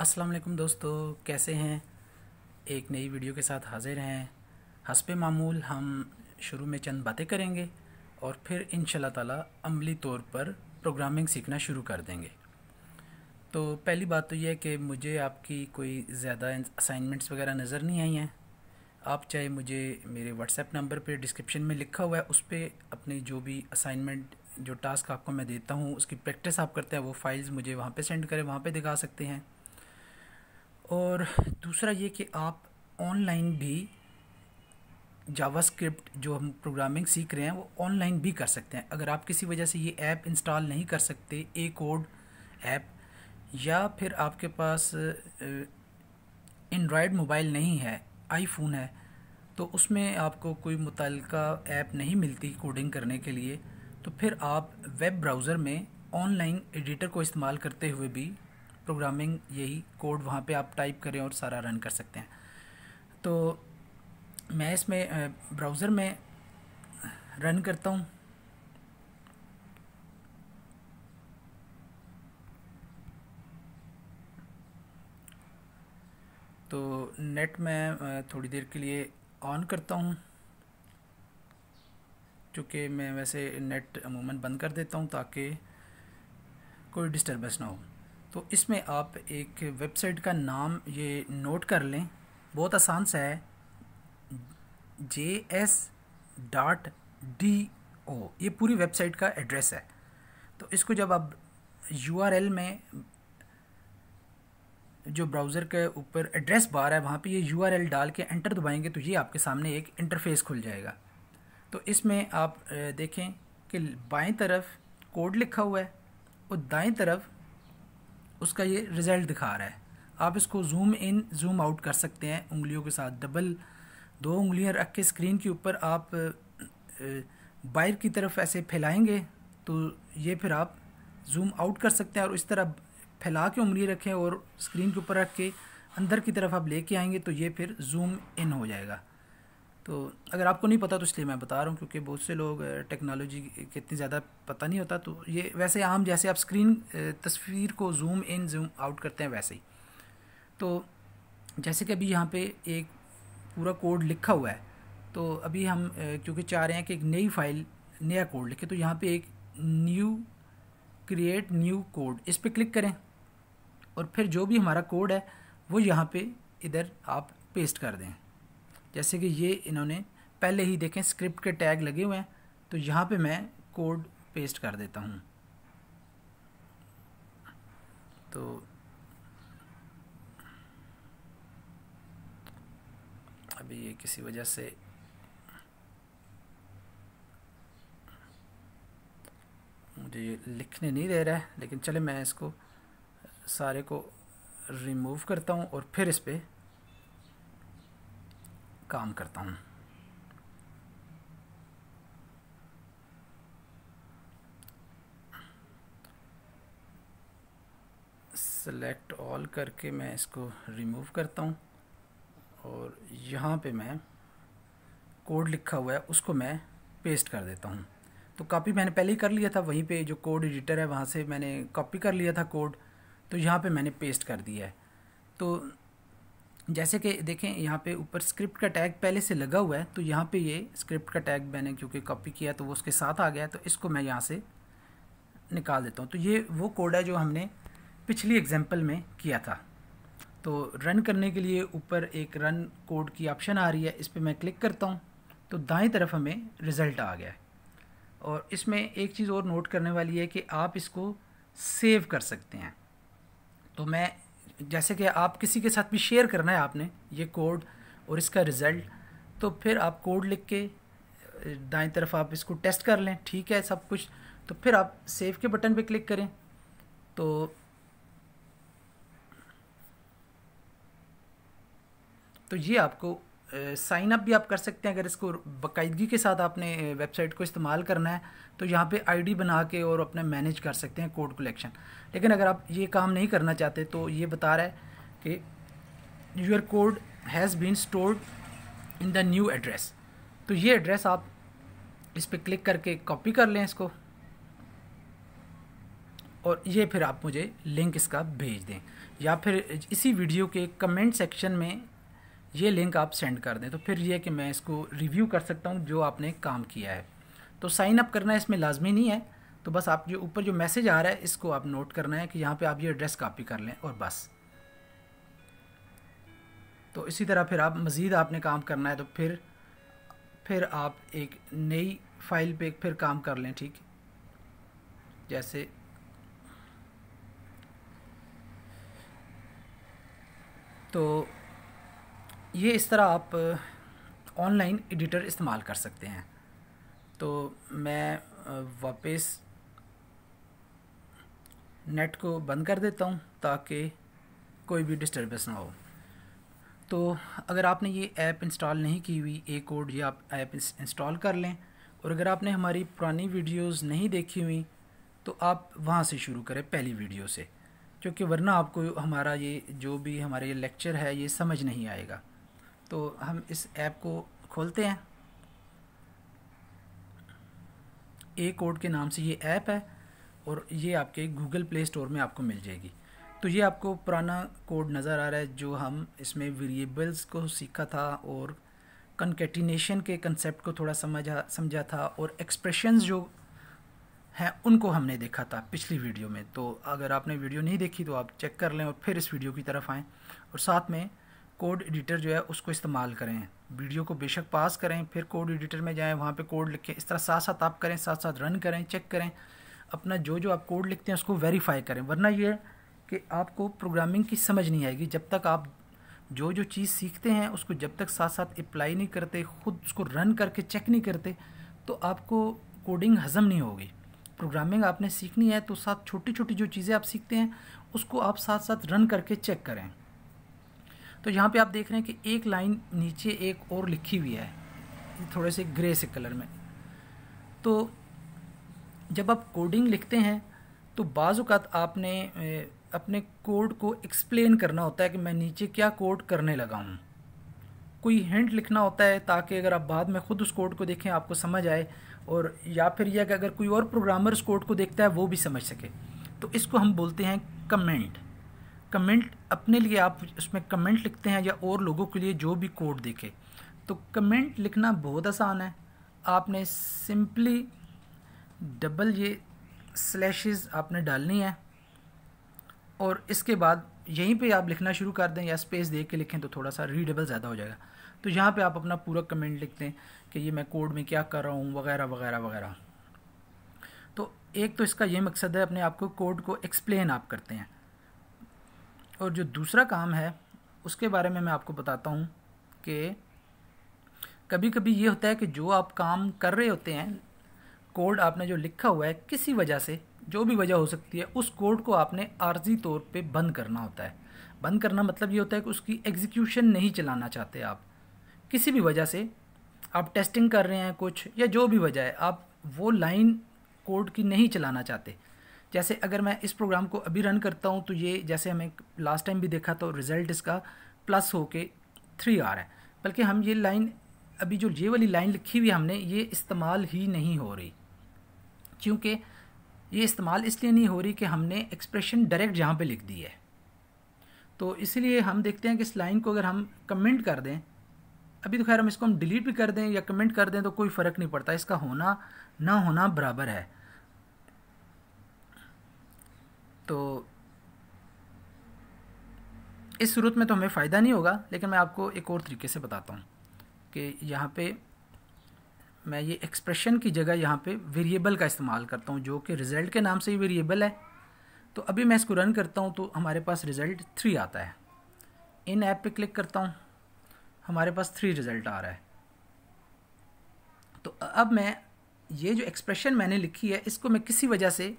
अस्सलाम वालेकुम दोस्तों कैसे हैं एक नई वीडियो के साथ हाजिर हैं हसब मामूल हम शुरू में चंद बातें करेंगे और फिर इन ताला अमली तौर पर प्रोग्रामिंग सीखना शुरू कर देंगे तो पहली बात तो यह है कि मुझे आपकी कोई ज़्यादा असाइनमेंट्स वगैरह नज़र नहीं आई हैं आप चाहे मुझे मेरे व्हाट्सएप नंबर पर डिस्क्रिप्शन में लिखा हुआ है उस पर अपनी जो भी असाइनमेंट जो टास्क आपको मैं देता हूँ उसकी प्रैक्टिस आप करते हैं वो फाइल्स मुझे वहाँ पे सेंड करें वहाँ पे दिखा सकते हैं और दूसरा ये कि आप ऑनलाइन भी जावास्क्रिप्ट जो हम प्रोग्रामिंग सीख रहे हैं वो ऑनलाइन भी कर सकते हैं अगर आप किसी वजह से ये ऐप इंस्टॉल नहीं कर सकते ए कोड ऐप या फिर आपके पास एंड्रॉयड मोबाइल नहीं है आईफोन है तो उसमें आपको कोई मुतल ऐप नहीं मिलती कोडिंग करने के लिए तो फिर आप वेब ब्राउज़र में ऑनलाइन एडिटर को इस्तेमाल करते हुए भी प्रोग्रामिंग यही कोड वहाँ पे आप टाइप करें और सारा रन कर सकते हैं तो मैं इसमें ब्राउज़र में रन करता हूँ तो नेट मैं थोड़ी देर के लिए ऑन करता हूँ चूँकि मैं वैसे नेट अमूमन बंद कर देता हूँ ताकि कोई डिस्टर्बेंस ना हो तो इसमें आप एक वेबसाइट का नाम ये नोट कर लें बहुत आसान सा है J S dot D O ये पूरी वेबसाइट का एड्रेस है तो इसको जब आप यू आर एल में जो ब्राउज़र के ऊपर एड्रेस बार है वहाँ पे ये यू आर एल डाल के एंटर दबाएंगे तो ये आपके सामने एक इंटरफेस खुल जाएगा तो इसमें आप देखें कि बाएं तरफ कोड लिखा हुआ है और दाएं तरफ उसका ये रिज़ल्ट दिखा रहा है आप इसको जूम इन जूम आउट कर सकते हैं उंगलियों के साथ डबल दो उंगलियां रख के स्क्रीन के ऊपर आप बाहर की तरफ ऐसे फैलाएंगे तो ये फिर आप जूम आउट कर सकते हैं और इस तरह फैला के उंगली रखें और स्क्रीन के ऊपर रख के अंदर की तरफ आप लेके आएंगे तो ये फिर जूम इन हो जाएगा तो अगर आपको नहीं पता तो इसलिए मैं बता रहा हूँ क्योंकि बहुत से लोग टेक्नोलॉजी के इतनी ज़्यादा पता नहीं होता तो ये वैसे आम जैसे आप स्क्रीन तस्वीर को जूम इन जूम आउट करते हैं वैसे ही तो जैसे कि अभी यहाँ पे एक पूरा कोड लिखा हुआ है तो अभी हम क्योंकि चाह रहे हैं कि एक नई फाइल नया कोड लिखे तो यहाँ पर एक न्यू क्रिएट न्यू कोड इस पर क्लिक करें और फिर जो भी हमारा कोड है वो यहाँ पे इधर आप पेस्ट कर दें जैसे कि ये इन्होंने पहले ही देखें स्क्रिप्ट के टैग लगे हुए हैं तो यहाँ पे मैं कोड पेस्ट कर देता हूँ तो अभी ये किसी वजह से मुझे ये लिखने नहीं दे रहा है लेकिन चले मैं इसको सारे को रिमूव करता हूँ और फिर इस पर काम करता हूँ सेलेक्ट ऑल करके मैं इसको रिमूव करता हूँ और यहाँ पे मैं कोड लिखा हुआ है उसको मैं पेस्ट कर देता हूँ तो कॉपी मैंने पहले ही कर लिया था वहीं पे जो कोड एडिटर है वहाँ से मैंने कॉपी कर लिया था कोड तो यहाँ पे मैंने पेस्ट कर दिया है तो जैसे कि देखें यहाँ पे ऊपर स्क्रिप्ट का टैग पहले से लगा हुआ है तो यहाँ पे ये स्क्रिप्ट का टैग मैंने क्योंकि कॉपी किया तो वो उसके साथ आ गया तो इसको मैं यहाँ से निकाल देता हूँ तो ये वो कोड है जो हमने पिछली एग्जाम्पल में किया था तो रन करने के लिए ऊपर एक रन कोड की ऑप्शन आ रही है इस पर मैं क्लिक करता हूँ तो दाएँ तरफ हमें रिज़ल्ट आ गया है और इसमें एक चीज़ और नोट करने वाली है कि आप इसको सेव कर सकते हैं तो मैं जैसे कि आप किसी के साथ भी शेयर करना है आपने ये कोड और इसका रिज़ल्ट तो फिर आप कोड लिख के दाएं तरफ आप इसको टेस्ट कर लें ठीक है सब कुछ तो फिर आप सेव के बटन पे क्लिक करें तो तो ये आपको साइन अप भी आप कर सकते हैं अगर इसको बाकायदगी के साथ आपने वेबसाइट को इस्तेमाल करना है तो यहाँ पे आईडी बना के और अपने मैनेज कर सकते हैं कोड कलेक्शन लेकिन अगर आप ये काम नहीं करना चाहते तो ये बता रहा है कि your code has been stored in the new address तो ये एड्रेस आप इस पर क्लिक करके कॉपी कर लें इसको और ये फिर आप मुझे लिंक इसका भेज दें या फिर इसी वीडियो के कमेंट सेक्शन में ये लिंक आप सेंड कर दें तो फिर ये कि मैं इसको रिव्यू कर सकता हूँ जो आपने काम किया है तो साइन अप करना इसमें लाजमी नहीं है तो बस आप जो ऊपर जो मैसेज आ रहा है इसको आप नोट करना है कि यहाँ पे आप ये एड्रेस कॉपी कर लें और बस तो इसी तरह फिर आप मज़ीद आपने काम करना है तो फिर फिर आप एक नई फाइल पे फिर काम कर लें ठीक जैसे तो ये इस तरह आप ऑनलाइन एडिटर इस्तेमाल कर सकते हैं तो मैं वापस नेट को बंद कर देता हूँ ताकि कोई भी डिस्टर्बेंस ना हो तो अगर आपने ये ऐप इंस्टॉल नहीं की हुई ए कोड ये आप ऐप इंस्टॉल कर लें और अगर आपने हमारी पुरानी वीडियोस नहीं देखी हुई तो आप वहाँ से शुरू करें पहली वीडियो से क्योंकि वरना आपको हमारा ये जो भी हमारे ये लेक्चर है ये समझ नहीं आएगा तो हम इस ऐप को खोलते हैं ए कोड के नाम से ये ऐप है और ये आपके गूगल प्ले स्टोर में आपको मिल जाएगी तो ये आपको पुराना कोड नज़र आ रहा है जो हम इसमें वेरिएबल्स को सीखा था और कनकेटिनेशन के कंसेप्ट को थोड़ा समझा समझा था और एक्सप्रेशंस जो हैं उनको हमने देखा था पिछली वीडियो में तो अगर आपने वीडियो नहीं देखी तो आप चेक कर लें और फिर इस वीडियो की तरफ आएँ और साथ में कोड एडिटर जो है उसको इस्तेमाल करें वीडियो को बेशक पास करें फिर कोड एडिटर में जाएं वहाँ पे कोड लिख के इस तरह साथ साथ आप करें साथ साथ रन करें चेक करें अपना जो जो आप कोड लिखते हैं उसको वेरीफाई करें वरना ये कि आपको प्रोग्रामिंग की समझ नहीं आएगी जब तक आप जो जो चीज़ सीखते हैं उसको जब तक साथ साथ अप्लाई नहीं करते खुद उसको रन करके चेक नहीं करते तो आपको कोडिंग हज़म नहीं होगी प्रोग्रामिंग आपने सीखनी है तो साथ छोटी छोटी जो चीज़ें आप सीखते हैं उसको आप साथ साथ रन करके चेक करें तो यहाँ पे आप देख रहे हैं कि एक लाइन नीचे एक और लिखी हुई है थोड़े से ग्रे से कलर में तो जब आप कोडिंग लिखते हैं तो बाज़ात आपने अपने कोड को एक्सप्लेन करना होता है कि मैं नीचे क्या कोड करने लगा हूँ कोई हिंट लिखना होता है ताकि अगर आप बाद में ख़ुद उस कोड को देखें आपको समझ आए और या फिर यह कि अगर कोई और प्रोग्रामर उस कोड को देखता है वो भी समझ सके तो इसको हम बोलते हैं कमेंट कमेंट अपने लिए आप उसमें कमेंट लिखते हैं या और लोगों के लिए जो भी कोड देखे तो कमेंट लिखना बहुत आसान है आपने सिंपली डबल ये स्लैशेस आपने डालनी है और इसके बाद यहीं पे आप लिखना शुरू कर दें या स्पेस दे के लिखें तो थोड़ा सा रीडेबल ज़्यादा हो जाएगा तो यहाँ पे आप अपना पूरा कमेंट लिख दें कि ये मैं कोड में क्या कर रहा हूँ वगैरह वगैरह वगैरह तो एक तो इसका ये मकसद है अपने आप को कोड को एक्सप्लेन आप करते हैं और जो दूसरा काम है उसके बारे में मैं आपको बताता हूँ कि कभी कभी ये होता है कि जो आप काम कर रहे होते हैं कोड आपने जो लिखा हुआ है किसी वजह से जो भी वजह हो सकती है उस कोड को आपने आर्जी तौर पे बंद करना होता है बंद करना मतलब ये होता है कि उसकी एग्जीक्यूशन नहीं चलाना चाहते आप किसी भी वजह से आप टेस्टिंग कर रहे हैं कुछ या जो भी वजह है आप वो लाइन कोड की नहीं चलाना चाहते जैसे अगर मैं इस प्रोग्राम को अभी रन करता हूँ तो ये जैसे हमें लास्ट टाइम भी देखा तो रिज़ल्ट इसका प्लस हो के थ्री आ रहा है बल्कि हम ये लाइन अभी जो ये वाली लाइन लिखी हुई हमने ये इस्तेमाल ही नहीं हो रही क्योंकि ये इस्तेमाल इसलिए नहीं हो रही कि हमने एक्सप्रेशन डायरेक्ट जहाँ पे लिख दी है तो इसलिए हम देखते हैं कि इस लाइन को अगर हम कमेंट कर दें अभी तो खैर हम इसको हम डिलीट भी कर दें या कमेंट कर दें तो कोई फ़र्क नहीं पड़ता इसका होना ना होना बराबर है तो इस सूरत में तो हमें फ़ायदा नहीं होगा लेकिन मैं आपको एक और तरीके से बताता हूँ कि यहाँ पे मैं ये एक्सप्रेशन की जगह यहाँ पे वेरिएबल का इस्तेमाल करता हूँ जो कि रिज़ल्ट के नाम से ही वेरिएबल है तो अभी मैं इसको रन करता हूँ तो हमारे पास रिज़ल्ट थ्री आता है इन ऐप पे क्लिक करता हूँ हमारे पास थ्री रिज़ल्ट आ रहा है तो अब मैं ये जो एक्सप्रेशन मैंने लिखी है इसको मैं किसी वजह से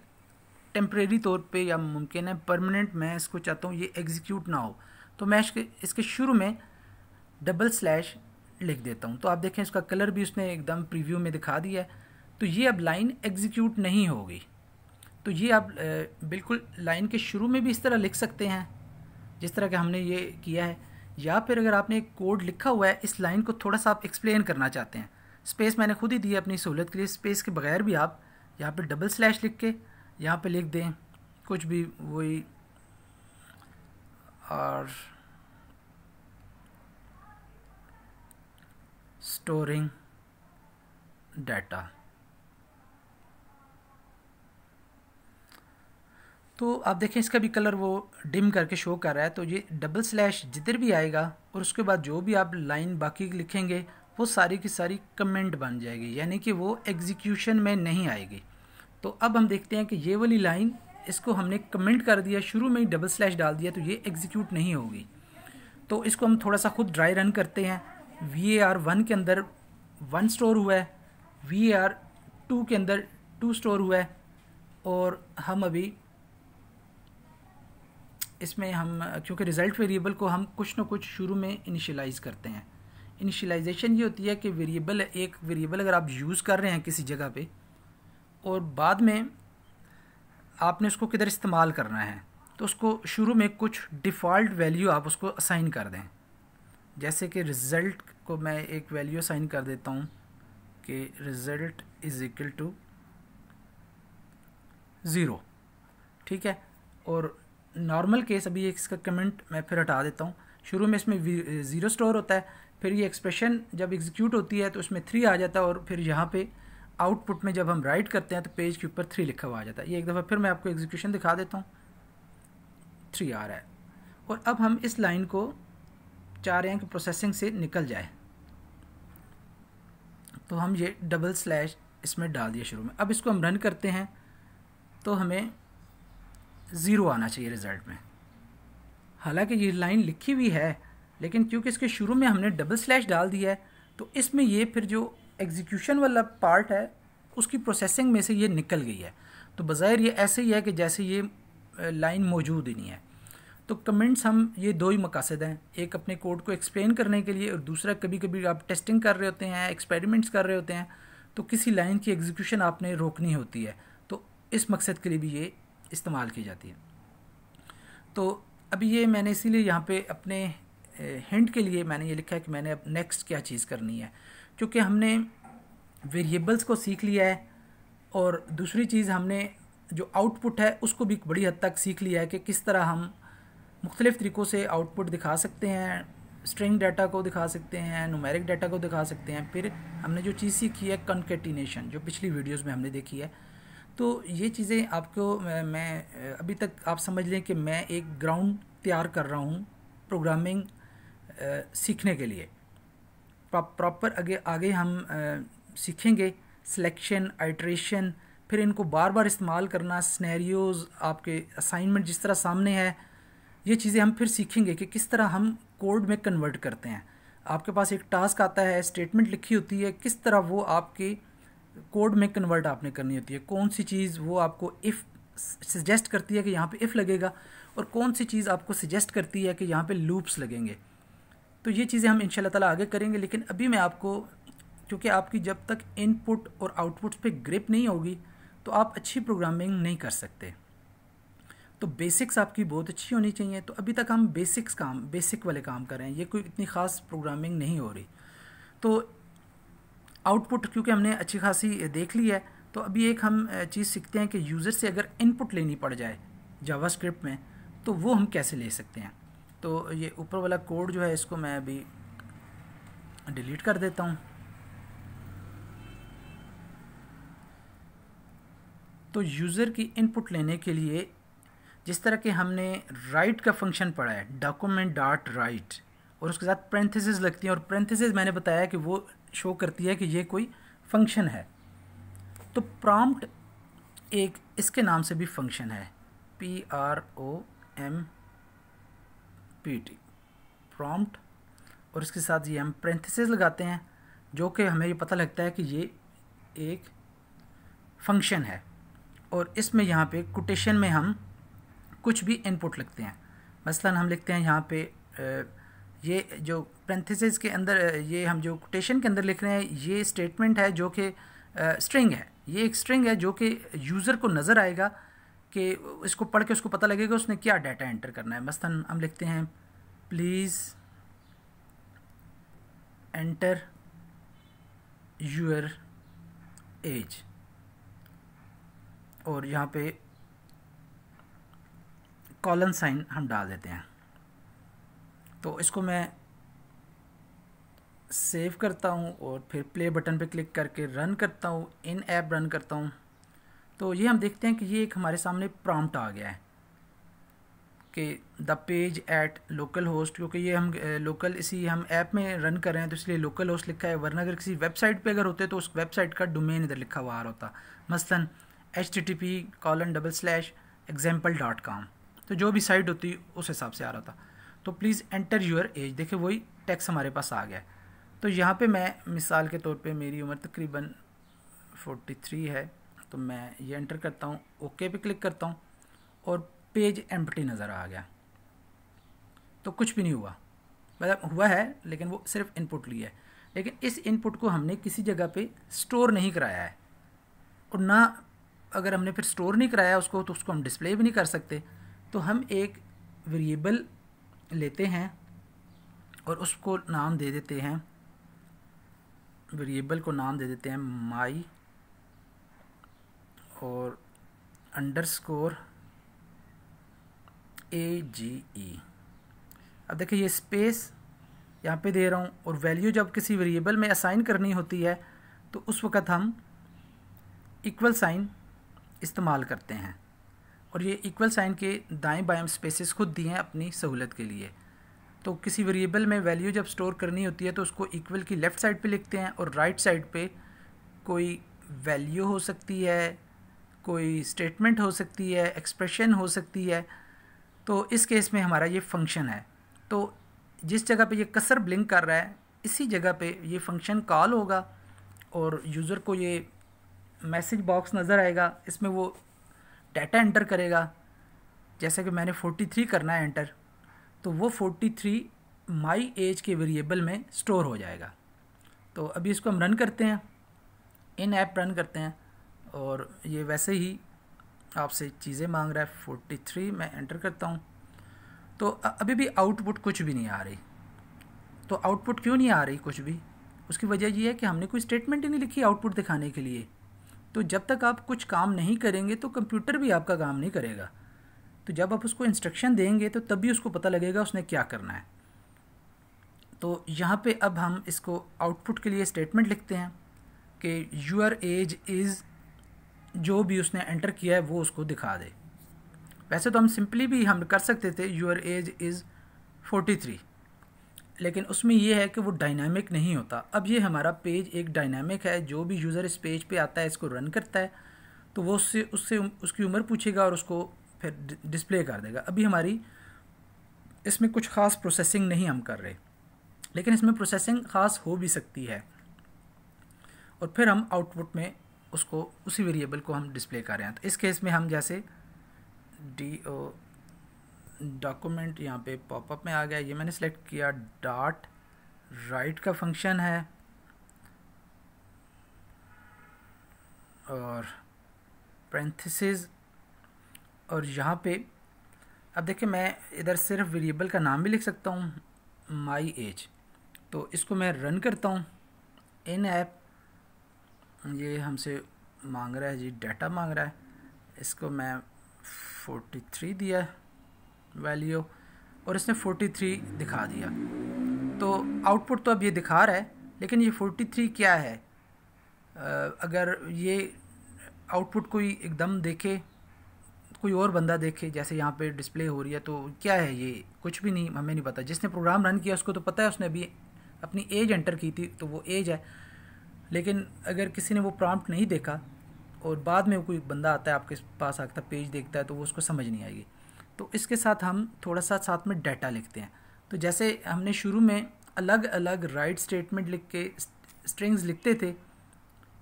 टेम्प्रेरी तौर पे या मुमकिन है परमानेंट मैं इसको चाहता हूँ ये एग्जीक्यूट ना हो तो मैं इसके इसके शुरू में डबल स्लैश लिख देता हूँ तो आप देखें इसका कलर भी उसने एकदम प्रीव्यू में दिखा दिया है तो ये अब लाइन एग्जीक्यूट नहीं होगी तो ये आप बिल्कुल लाइन के शुरू में भी इस तरह लिख सकते हैं जिस तरह के हमने ये किया है या फिर अगर आपने एक कोड लिखा हुआ है इस लाइन को थोड़ा सा आप एक्सप्लेन करना चाहते हैं स्पेस मैंने खुद ही दी है अपनी सहूलत के लिए स्पेस के बगैर भी आप यहाँ पर डबल स्लैश लिख के यहाँ पे लिख दें कुछ भी वही और स्टोरिंग डाटा तो आप देखें इसका भी कलर वो डिम करके शो कर रहा है तो ये डबल स्लैश जिधर भी आएगा और उसके बाद जो भी आप लाइन बाकी लिखेंगे वो सारी की सारी कमेंट बन जाएगी यानी कि वो एग्जीक्यूशन में नहीं आएगी तो अब हम देखते हैं कि ये वाली लाइन इसको हमने कमेंट कर दिया शुरू में ही डबल स्लैश डाल दिया तो ये एग्जीक्यूट नहीं होगी तो इसको हम थोड़ा सा खुद ड्राई रन करते हैं वी ए आर वन के अंदर वन स्टोर हुआ है वी ए आर टू के अंदर टू स्टोर हुआ है और हम अभी इसमें हम क्योंकि रिज़ल्ट वेरिएबल को हम कुछ ना कुछ शुरू में इनिशलाइज़ करते हैं इनिशलाइजेशन ये होती है कि वेरिएबल एक वेरिएबल अगर आप यूज़ कर रहे हैं किसी जगह पर और बाद में आपने उसको किधर इस्तेमाल करना है तो उसको शुरू में कुछ डिफ़ॉल्ट वैल्यू आप उसको असाइन कर दें जैसे कि रिज़ल्ट को मैं एक वैल्यू असाइन कर देता हूँ कि result is equal to zero ठीक है और नॉर्मल केस अभी एक इसका कमेंट मैं फिर हटा देता हूँ शुरू में इसमें ज़ीरो स्टोर होता है फिर ये एक्सप्रेशन जब एग्जीक्यूट होती है तो उसमें थ्री आ जाता है और फिर यहाँ पर आउटपुट में जब हम राइट करते हैं तो पेज के ऊपर थ्री लिखा हुआ आ जाता है ये एक दफ़ा फिर मैं आपको एग्जीक्यूशन दिखा देता हूँ थ्री आ रहा है और अब हम इस लाइन को चाह रहे हैं कि प्रोसेसिंग से निकल जाए तो हम ये डबल स्लैश इसमें डाल दिया शुरू में अब इसको हम रन करते हैं तो हमें ज़ीरो आना चाहिए रिज़ल्ट में हालांकि ये लाइन लिखी हुई है लेकिन क्योंकि इसके शुरू में हमने डबल स्लैश डाल दिया है तो इसमें ये फिर जो एग्जीक्यूशन वाला पार्ट है उसकी प्रोसेसिंग में से ये निकल गई है तो बज़ाहिर ये ऐसे ही है कि जैसे ये लाइन मौजूद ही नहीं है तो कमेंट्स हम ये दो ही मकासद हैं एक अपने कोड को एक्सप्लेन करने के लिए और दूसरा कभी कभी आप टेस्टिंग कर रहे होते हैं एक्सपेरिमेंट्स कर रहे होते हैं तो किसी लाइन की एग्जीक्यूशन आपने रोकनी होती है तो इस मकसद के लिए भी ये इस्तेमाल की जाती है तो अभी ये मैंने इसीलिए यहाँ पे अपने हिंट के लिए मैंने ये लिखा है कि मैंने अब नेक्स्ट क्या चीज़ करनी है क्योंकि हमने वेरिएबल्स को सीख लिया है और दूसरी चीज़ हमने जो आउटपुट है उसको भी बड़ी हद तक सीख लिया है कि किस तरह हम मुख्तलिफ़ तरीक़ों से आउटपुट दिखा सकते हैं स्ट्रिंग डाटा को दिखा सकते हैं नुमेरिक डाटा को दिखा सकते हैं फिर हमने जो चीज़ सीखी है कनकेटिनेशन जो पिछली वीडियोस में हमने देखी है तो ये चीज़ें आपको मैं अभी तक आप समझ लें कि मैं एक ग्राउंड तैयार कर रहा हूँ प्रोग्रामिंग सीखने के लिए प्रॉपर आगे आगे हम आ, सीखेंगे सिलेक्शन आइट्रेशन फिर इनको बार बार इस्तेमाल करना स्नैरियोज़ आपके असाइनमेंट जिस तरह सामने है ये चीज़ें हम फिर सीखेंगे कि किस तरह हम कोड में कन्वर्ट करते हैं आपके पास एक टास्क आता है स्टेटमेंट लिखी होती है किस तरह वो आपके कोड में कन्वर्ट आपने करनी होती है कौन सी चीज़ वो आपको इफ़ सजेस्ट करती है कि यहाँ पे इफ़ लगेगा और कौन सी चीज़ आपको सजेस्ट करती है कि यहाँ पे लूप्स लगेंगे तो ये चीज़ें हम इन तला आगे करेंगे लेकिन अभी मैं आपको क्योंकि आपकी जब तक इनपुट और आउटपुट्स पे ग्रिप नहीं होगी तो आप अच्छी प्रोग्रामिंग नहीं कर सकते तो बेसिक्स आपकी बहुत अच्छी होनी चाहिए तो अभी तक हम बेसिक्स काम बेसिक वाले काम कर रहे हैं ये कोई इतनी ख़ास प्रोग्रामिंग नहीं हो रही तो आउटपुट क्योंकि हमने अच्छी खासी देख ली है तो अभी एक हम चीज़ सीखते हैं कि यूज़र से अगर इनपुट लेनी पड़ जाए जावा में तो वो हम कैसे ले सकते हैं तो ये ऊपर वाला कोड जो है इसको मैं अभी डिलीट कर देता हूँ तो यूज़र की इनपुट लेने के लिए जिस तरह के हमने राइट का फंक्शन पढ़ा है डॉक्यूमेंट डॉट राइट और उसके साथ प्रेंथेसिस लगती हैं और प्रेंथेसिस मैंने बताया कि वो शो करती है कि ये कोई फंक्शन है तो प्रॉम्प्ट एक इसके नाम से भी फंक्शन है P R O M P T prompt और इसके साथ ये हम प्रेंथिस लगाते हैं जो कि हमें ये पता लगता है कि ये एक फंक्शन है और इसमें यहाँ पे कोटेशन में हम कुछ भी इनपुट लिखते हैं मसलन हम लिखते हैं यहाँ पे ये जो प्रेंथिस के अंदर ये हम जो कोटेशन के अंदर लिख रहे हैं ये स्टेटमेंट है जो कि स्ट्रिंग है ये एक स्ट्रिंग है जो कि यूज़र को नज़र आएगा कि इसको पढ़ के उसको पता लगेगा उसने क्या डाटा एंटर करना है मसलन हम लिखते हैं प्लीज़ एंटर यूर एज और यहाँ पे कॉलन साइन हम डाल देते हैं तो इसको मैं सेव करता हूँ और फिर प्ले बटन पे क्लिक करके रन करता हूँ इन ऐप रन करता हूँ तो ये हम देखते हैं कि ये एक हमारे सामने प्रॉम्प्ट आ गया है कि the page at local host क्योंकि ये हम लोकल इसी हम ऐप में रन कर रहे हैं तो इसलिए लोकल होस्ट लिखा है वरना अगर किसी वेबसाइट पे अगर होते तो उस वेबसाइट का डोमेन इधर लिखा हुआ आ रहा होता मसलन H T T P colon double slash example dot com तो जो भी साइट होती उस हिसाब से आ रहा था तो प्लीज़ एंटर यूर एज देखिए वही टैक्स हमारे पास आ गया तो यहाँ पर मैं मिसाल के तौर पर मेरी उम्र तकरीबन थ्री है तो मैं ये एंटर करता हूँ ओके पे क्लिक करता हूँ और पेज एम नज़र आ गया तो कुछ भी नहीं हुआ मतलब हुआ है लेकिन वो सिर्फ इनपुट लिया है लेकिन इस इनपुट को हमने किसी जगह पे स्टोर नहीं कराया है और ना अगर हमने फिर स्टोर नहीं कराया उसको तो उसको हम डिस्प्ले भी नहीं कर सकते तो हम एक वेरिएबल लेते हैं और उसको नाम दे देते हैं वेरिएबल को नाम दे देते हैं माई और अंडर स्कोर ए जी ई अब देखिए ये स्पेस यहाँ पे दे रहा हूँ और वैल्यू जब किसी वेरिएबल में असाइन करनी होती है तो उस वक़्त हम इक्वल साइन इस्तेमाल करते हैं और ये इक्वल साइन के दाएं बाएं स्पेसेस खुद दिए हैं अपनी सहूलत के लिए तो किसी वेरिएबल में वैल्यू जब स्टोर करनी होती है तो उसको इक्वल की लेफ़्ट साइड पे लिखते हैं और राइट right साइड पे कोई वैल्यू हो सकती है कोई स्टेटमेंट हो सकती है एक्सप्रेशन हो सकती है तो इस केस में हमारा ये फंक्शन है तो जिस जगह पे ये कसर ब्लिंक कर रहा है इसी जगह पे ये फंक्शन कॉल होगा और यूज़र को ये मैसेज बॉक्स नज़र आएगा इसमें वो डाटा एंटर करेगा जैसे कि मैंने 43 करना है एंटर तो वो 43 माई एज के वेरिएबल में स्टोर हो जाएगा तो अभी इसको हम रन करते हैं इन ऐप रन करते हैं और ये वैसे ही आपसे चीज़ें मांग रहा है फोर्टी थ्री मैं एंटर करता हूँ तो अभी भी आउटपुट कुछ भी नहीं आ रही तो आउटपुट क्यों नहीं आ रही कुछ भी उसकी वजह ये है कि हमने कोई स्टेटमेंट ही नहीं लिखी आउटपुट दिखाने के लिए तो जब तक आप कुछ काम नहीं करेंगे तो कंप्यूटर भी आपका काम नहीं करेगा तो जब आप उसको इंस्ट्रक्शन देंगे तो तब भी उसको पता लगेगा उसने क्या करना है तो यहाँ पे अब हम इसको आउटपुट के लिए स्टेटमेंट लिखते हैं कि योर एज इज़ जो भी उसने एंटर किया है वो उसको दिखा दे वैसे तो हम सिंपली भी हम कर सकते थे your age is forty three लेकिन उसमें यह है कि वो डायनामिक नहीं होता अब ये हमारा पेज एक डायनामिक है जो भी यूज़र इस पेज पे आता है इसको रन करता है तो वो उससे उससे उसकी उम्र पूछेगा और उसको फिर डिस्प्ले कर देगा अभी हमारी इसमें कुछ ख़ास प्रोसेसिंग नहीं हम कर रहे लेकिन इसमें प्रोसेसिंग ख़ास हो भी सकती है और फिर हम आउटपुट में उसको उसी वेरिएबल को हम डिस्प्ले कर रहे हैं तो इस केस में हम जैसे डी ओ डॉक्यूमेंट यहाँ पे पॉपअप में आ गया ये मैंने सेलेक्ट किया डॉट राइट का फंक्शन है और प्रेंथिस और यहाँ पे अब देखिए मैं इधर सिर्फ वेरिएबल का नाम भी लिख सकता हूँ माई एज तो इसको मैं रन करता हूँ इन ऐप ये हमसे मांग रहा है जी डाटा मांग रहा है इसको मैं 43 दिया है वैल्यू और इसने 43 दिखा दिया तो आउटपुट तो अब ये दिखा रहा है लेकिन ये 43 क्या है अगर ये आउटपुट कोई एकदम देखे कोई और बंदा देखे जैसे यहाँ पे डिस्प्ले हो रही है तो क्या है ये कुछ भी नहीं हमें नहीं पता जिसने प्रोग्राम रन किया उसको तो पता है उसने अभी अपनी एज एंटर की थी तो वो एज है लेकिन अगर किसी ने वो प्रॉम्प्ट नहीं देखा और बाद में कोई बंदा आता है आपके पास आता है पेज देखता है तो वो उसको समझ नहीं आएगी तो इसके साथ हम थोड़ा सा साथ में डाटा लिखते हैं तो जैसे हमने शुरू में अलग अलग राइट स्टेटमेंट लिख के स्ट्रिंग्स लिखते थे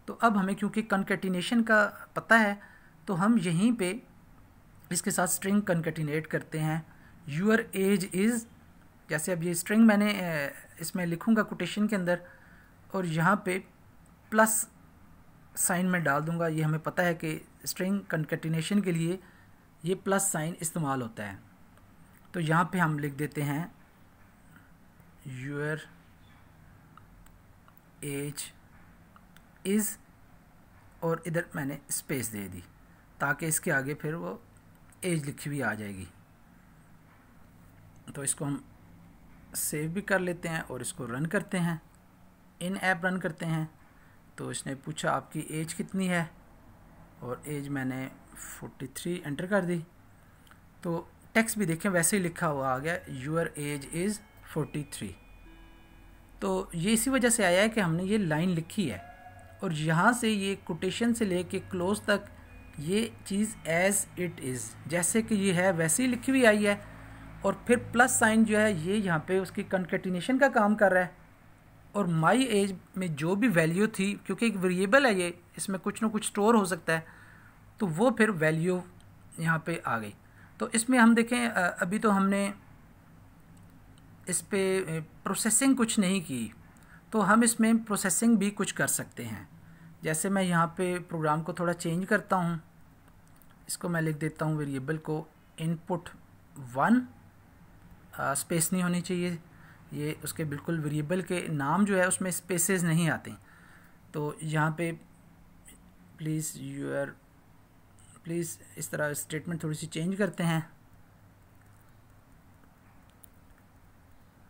तो अब हमें क्योंकि कनकटिनेशन का पता है तो हम यहीं पे इसके साथ स्ट्रिंग कनकटिनेट करते हैं यूर एज इज़ जैसे अब ये स्ट्रिंग मैंने इसमें लिखूँगा कोटेशन के अंदर और यहाँ पे प्लस साइन में डाल दूंगा ये हमें पता है कि स्ट्रिंग कंकटिनेशन के लिए ये प्लस साइन इस्तेमाल होता है तो यहाँ पे हम लिख देते हैं यूर एज इज़ और इधर मैंने स्पेस दे दी ताकि इसके आगे फिर वो एज लिखी हुई आ जाएगी तो इसको हम सेव भी कर लेते हैं और इसको रन करते हैं इन ऐप रन करते हैं तो इसने पूछा आपकी एज कितनी है और एज मैंने 43 एंटर कर दी तो टेक्स्ट भी देखें वैसे ही लिखा हुआ आ गया योर एज इज़ 43 तो ये इसी वजह से आया है कि हमने ये लाइन लिखी है और यहाँ से ये कोटेशन से ले कर क्लोज तक ये चीज़ एज इट इज़ जैसे कि ये है वैसे ही लिखी हुई आई है और फिर प्लस साइन जो है ये यहाँ पे उसकी कंकटिनेशन का काम कर रहा है और माई एज में जो भी वैल्यू थी क्योंकि एक वेरिएबल है ये इसमें कुछ ना कुछ स्टोर हो सकता है तो वो फिर वैल्यू यहाँ पे आ गई तो इसमें हम देखें अभी तो हमने इस पर प्रोसेसिंग कुछ नहीं की तो हम इसमें प्रोसेसिंग भी कुछ कर सकते हैं जैसे मैं यहाँ पे प्रोग्राम को थोड़ा चेंज करता हूँ इसको मैं लिख देता हूँ वेरिएबल को इनपुट वन स्पेस नहीं होनी चाहिए ये उसके बिल्कुल वेरिएबल के नाम जो है उसमें स्पेसेस नहीं आते तो यहाँ पे प्लीज़ यूर प्लीज़ इस तरह स्टेटमेंट थोड़ी सी चेंज करते हैं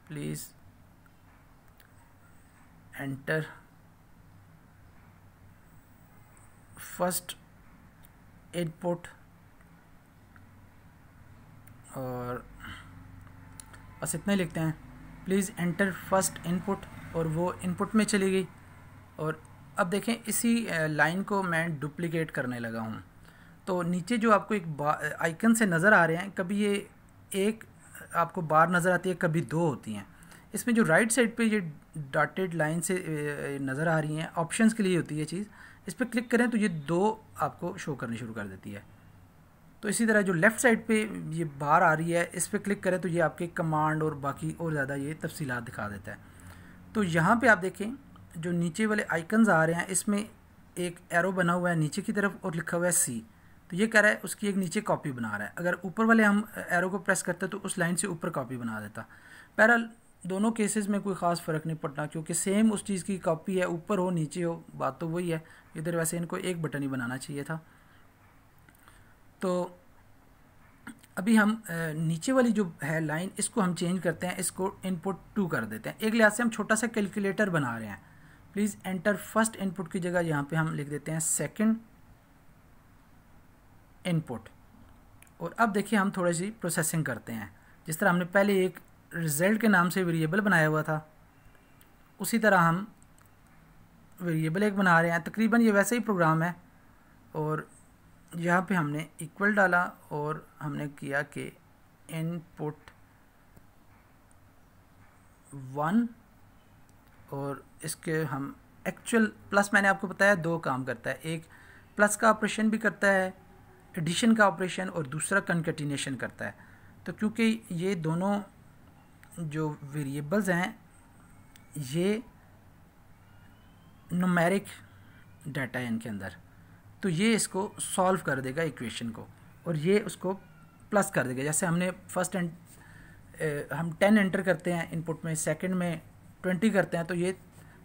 प्लीज़ एंटर फर्स्ट इनपुट और बस इतना ही लिखते हैं प्लीज़ एंटर फर्स्ट इनपुट और वो इनपुट में चली गई और अब देखें इसी लाइन को मैं डुप्लिकेट करने लगा हूँ तो नीचे जो आपको एक आइकन से नज़र आ रहे हैं कभी ये एक आपको बार नज़र आती है कभी दो होती हैं इसमें जो राइट साइड पे ये डॉटेड लाइन से नज़र आ रही हैं ऑप्शंस के लिए होती है चीज़ इस पर क्लिक करें तो ये दो आपको शो करनी शुरू कर देती है तो इसी तरह जो लेफ़्ट साइड पे ये बाहर आ रही है इस पर क्लिक करें तो ये आपके कमांड और बाकी और ज़्यादा ये तफसी दिखा देता है तो यहाँ पर आप देखें जो नीचे वाले आइकन्स आ रहे हैं इसमें एक एरो बना हुआ है नीचे की तरफ और लिखा हुआ है सी तो ये कह रहा है उसकी एक नीचे कॉपी बना रहा है अगर ऊपर वाले हम एरो को प्रेस करते तो उस लाइन से ऊपर कॉपी बना देता पैरल दोनों केसेस में कोई ख़ास फ़र्क नहीं पड़ता क्योंकि सेम उस चीज़ की कॉपी है ऊपर हो नीचे हो बात तो वही है इधर वैसे इनको एक बटन ही बनाना चाहिए था तो अभी हम नीचे वाली जो है लाइन इसको हम चेंज करते हैं इसको इनपुट टू कर देते हैं एक लिहाज से हम छोटा सा कैलकुलेटर बना रहे हैं प्लीज़ एंटर फर्स्ट इनपुट की जगह यहाँ पे हम लिख देते हैं सेकंड इनपुट और अब देखिए हम थोड़ी सी प्रोसेसिंग करते हैं जिस तरह हमने पहले एक रिजल्ट के नाम से वेरिएबल बनाया हुआ था उसी तरह हम वेरिएबल एक बना रहे हैं तकरीबन ये वैसे ही प्रोग्राम है और यहाँ पे हमने इक्वल डाला और हमने किया कि इनपुट वन और इसके हम एक्चुअल प्लस मैंने आपको बताया दो काम करता है एक प्लस का ऑपरेशन भी करता है एडिशन का ऑपरेशन और दूसरा कंकटिनेशन करता है तो क्योंकि ये दोनों जो वेरिएबल्स हैं ये नुमेरिक डाटा है इनके अंदर तो ये इसको सॉल्व कर देगा इक्वेशन को और ये उसको प्लस कर देगा जैसे हमने फर्स्ट एंड हम टेन एंटर करते हैं इनपुट में सेकंड में ट्वेंटी करते हैं तो ये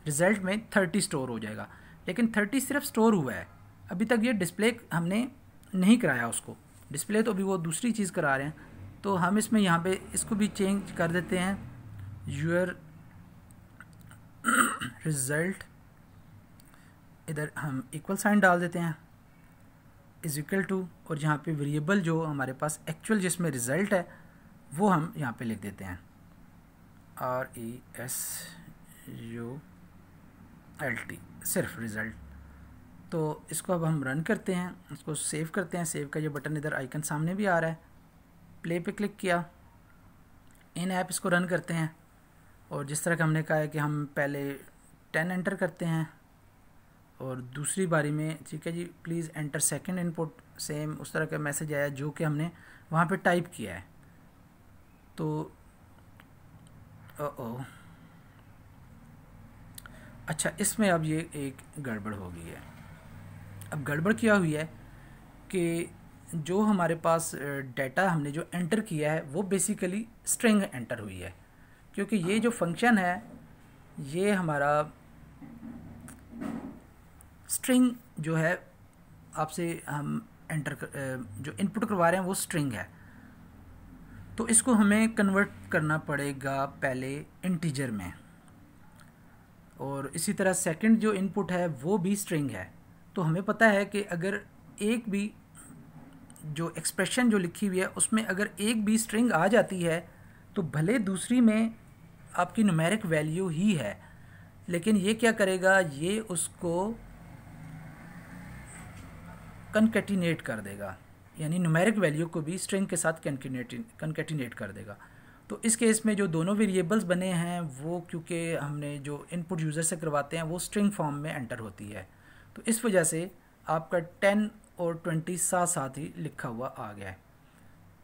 रिज़ल्ट में थर्टी स्टोर हो जाएगा लेकिन थर्टी सिर्फ स्टोर हुआ है अभी तक ये डिस्प्ले हमने नहीं कराया उसको डिस्प्ले तो अभी वो दूसरी चीज़ करा रहे हैं तो हम इसमें यहाँ पे इसको भी चेंज कर देते हैं यूर रिज़ल्ट इधर हम इक्वल साइन डाल देते हैं इज इक्वल टू और यहाँ पे वेरिएबल जो हमारे पास एक्चुअल जिसमें रिज़ल्ट है वो हम यहाँ पे लिख देते हैं R E S U L T सिर्फ रिज़ल्ट तो इसको अब हम रन करते हैं इसको सेव करते हैं सेव का ये बटन इधर आइकन सामने भी आ रहा है प्ले पे क्लिक किया इन ऐप इसको रन करते हैं और जिस तरह का हमने कहा है कि हम पहले टेन एंटर करते हैं और दूसरी बारी में ठीक है जी please enter second input same उस तरह का मैसेज आया जो कि हमने वहाँ पे टाइप किया है तो ओ अच्छा इसमें अब ये एक गड़बड़ हो गई है अब गड़बड़ क्या हुई है कि जो हमारे पास डाटा uh, हमने जो एंटर किया है वो बेसिकली स्ट्रिंग एंटर हुई है क्योंकि ये हाँ। जो फंक्शन है ये हमारा स्ट्रिंग जो है आपसे हम एंटर कर, जो इनपुट करवा रहे हैं वो स्ट्रिंग है तो इसको हमें कन्वर्ट करना पड़ेगा पहले इंटीजर में और इसी तरह सेकंड जो इनपुट है वो भी स्ट्रिंग है तो हमें पता है कि अगर एक भी जो एक्सप्रेशन जो लिखी हुई है उसमें अगर एक भी स्ट्रिंग आ जाती है तो भले दूसरी में आपकी नुमेरिक वैल्यू ही है लेकिन ये क्या करेगा ये उसको कनकेटिनेट कर देगा यानी नुमेरिक वैल्यू को भी स्ट्रिंग के साथ कनकेटिनेट कर देगा तो इस केस में जो दोनों वेरिएबल्स बने हैं वो क्योंकि हमने जो इनपुट यूज़र से करवाते हैं वो स्ट्रिंग फॉर्म में एंटर होती है तो इस वजह से आपका टेन और ट्वेंटी साथ साथ ही लिखा हुआ आ गया है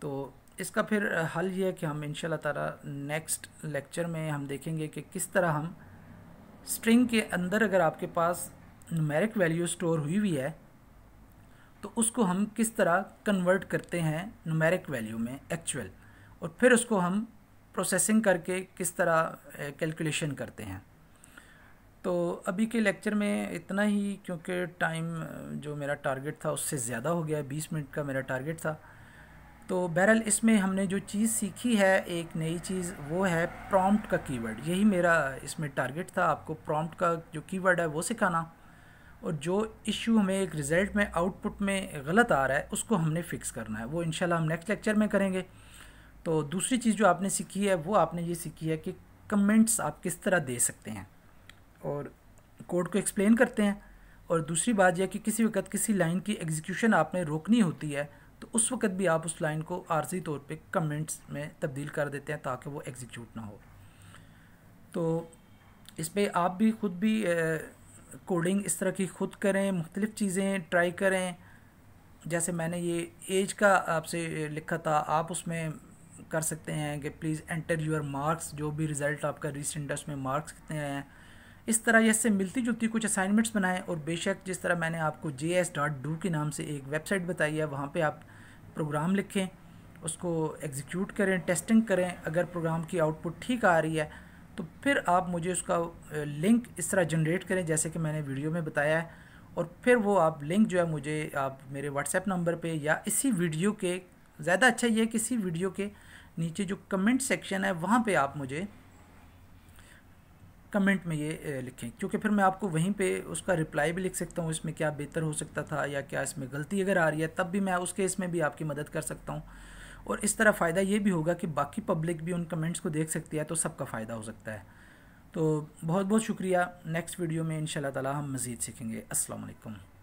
तो इसका फिर हल ये है कि हम इन ताला नेक्स्ट लेक्चर में हम देखेंगे कि किस तरह हम स्ट्रिंग के अंदर अगर आपके पास न्यूमेरिक वैल्यू स्टोर हुई हुई है तो उसको हम किस तरह कन्वर्ट करते हैं नुमेरिक वैल्यू में एक्चुअल और फिर उसको हम प्रोसेसिंग करके किस तरह कैलकुलेशन करते हैं तो अभी के लेक्चर में इतना ही क्योंकि टाइम जो मेरा टारगेट था उससे ज़्यादा हो गया बीस मिनट का मेरा टारगेट था तो बहरहाल इसमें हमने जो चीज़ सीखी है एक नई चीज़ वो है प्रॉम्प्ट का कीवर्ड यही मेरा इसमें टारगेट था आपको प्रॉम्प्ट का जो कीवर्ड है वो सिखाना और जो इश्यू हमें एक रिज़ल्ट में आउटपुट में गलत आ रहा है उसको हमने फ़िक्स करना है वो इंशाल्लाह हम नेक्स्ट लेक्चर में करेंगे तो दूसरी चीज़ जो आपने सीखी है वो आपने ये सीखी है कि कमेंट्स आप किस तरह दे सकते हैं और कोड को एक्सप्लेन करते हैं और दूसरी बात यह कि किसी वक्त किसी लाइन की एग्जीक्यूशन आपने रोकनी होती है तो उस वक्त भी आप उस लाइन को आर्जी तौर पे कमेंट्स में तब्दील कर देते हैं ताकि वो एग्जीक्यूट ना हो तो इस पर आप भी ख़ुद भी कोडिंग इस तरह की खुद करें मुख्तलिफ़ चीज़ें ट्राई करें जैसे मैंने ये एज का आपसे लिखा था आप उसमें कर सकते हैं कि प्लीज़ एंटर योर मार्क्स जो भी रिज़ल्ट आपका रिसेंट टेस्ट में मार्क्स कितने आए हैं इस तरह इससे मिलती जुलती कुछ असाइनमेंट्स बनाएं और बेशक जिस तरह मैंने आपको जे एस डॉट डू के नाम से एक वेबसाइट बताई है वहाँ पर आप प्रोग्राम लिखें उसको एग्जीक्यूट करें टेस्टिंग करें अगर प्रोग्राम की आउटपुट ठीक आ रही है तो फिर आप मुझे उसका लिंक इस तरह जनरेट करें जैसे कि मैंने वीडियो में बताया है और फिर वो आप लिंक जो है मुझे आप मेरे व्हाट्सएप नंबर पे या इसी वीडियो के ज़्यादा अच्छा ये है कि इसी वीडियो के नीचे जो कमेंट सेक्शन है वहाँ पे आप मुझे कमेंट में ये लिखें क्योंकि फिर मैं आपको वहीं पे उसका रिप्लाई भी लिख सकता हूँ इसमें क्या बेहतर हो सकता था या क्या इसमें गलती अगर आ रही है तब भी मैं उस केस में भी आपकी मदद कर सकता हूँ और इस तरह फ़ायदा ये भी होगा कि बाकी पब्लिक भी उन कमेंट्स को देख सकती है तो सबका फ़ायदा हो सकता है तो बहुत बहुत शुक्रिया नेक्स्ट वीडियो में इन ताला हम मज़ीद सीखेंगे असलकम